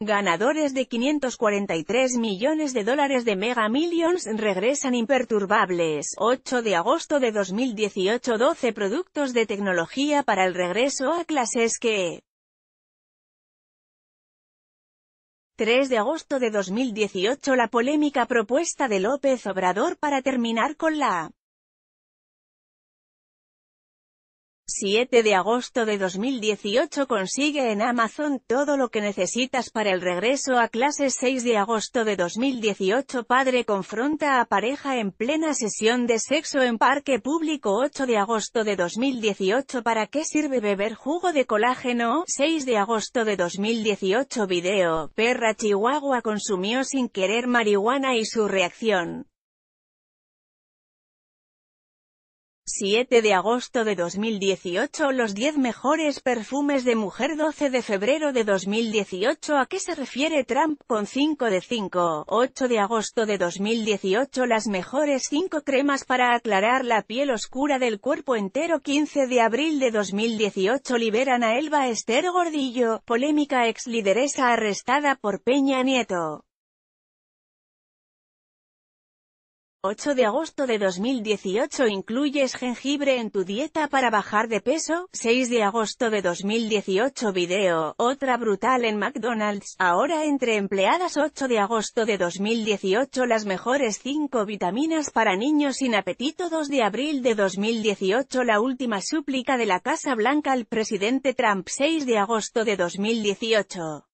Ganadores de 543 millones de dólares de Mega Millions regresan imperturbables. 8 de agosto de 2018 12 productos de tecnología para el regreso a clases que 3 de agosto de 2018 La polémica propuesta de López Obrador para terminar con la 7 de agosto de 2018 consigue en Amazon todo lo que necesitas para el regreso a clases 6 de agosto de 2018 Padre confronta a pareja en plena sesión de sexo en parque público 8 de agosto de 2018 ¿Para qué sirve beber jugo de colágeno? 6 de agosto de 2018 Video, perra chihuahua consumió sin querer marihuana y su reacción. 7 de agosto de 2018 Los 10 mejores perfumes de mujer 12 de febrero de 2018 ¿A qué se refiere Trump con 5 de 5? 8 de agosto de 2018 Las mejores 5 cremas para aclarar la piel oscura del cuerpo entero 15 de abril de 2018 Liberan a Elba Esther Gordillo, polémica ex lideresa arrestada por Peña Nieto 8 de agosto de 2018 incluyes jengibre en tu dieta para bajar de peso, 6 de agosto de 2018 video, otra brutal en McDonald's, ahora entre empleadas 8 de agosto de 2018 las mejores 5 vitaminas para niños sin apetito 2 de abril de 2018 la última súplica de la Casa Blanca al presidente Trump 6 de agosto de 2018